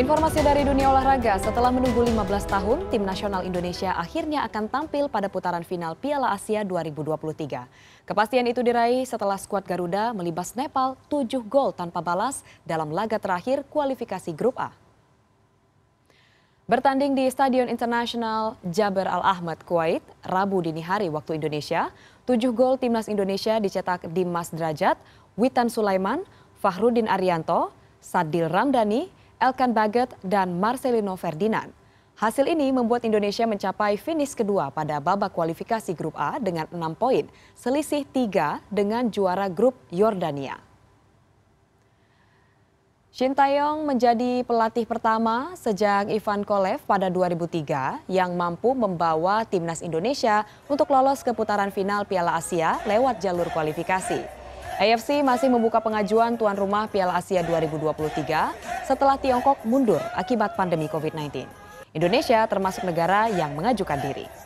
Informasi dari dunia olahraga, setelah menunggu 15 tahun, tim nasional Indonesia akhirnya akan tampil pada putaran final Piala Asia 2023. Kepastian itu diraih setelah skuad Garuda melibas Nepal 7 gol tanpa balas dalam laga terakhir kualifikasi grup A. Bertanding di Stadion Internasional Jabar Al Ahmad Kuwait, Rabu dini hari waktu Indonesia, 7 gol timnas Indonesia dicetak Dimas Derajat, Witan Sulaiman, Fahrudin Arianto, Sadil Ramdhani, Elkan Baget, dan Marcelino Ferdinand. Hasil ini membuat Indonesia mencapai finish kedua pada babak kualifikasi grup A dengan 6 poin, selisih 3 dengan juara grup Yordania. Shin Taeyong menjadi pelatih pertama sejak Ivan Kolev pada 2003 yang mampu membawa timnas Indonesia untuk lolos ke putaran final Piala Asia lewat jalur kualifikasi. AFC masih membuka pengajuan tuan rumah Piala Asia 2023 setelah Tiongkok mundur akibat pandemi COVID-19. Indonesia termasuk negara yang mengajukan diri.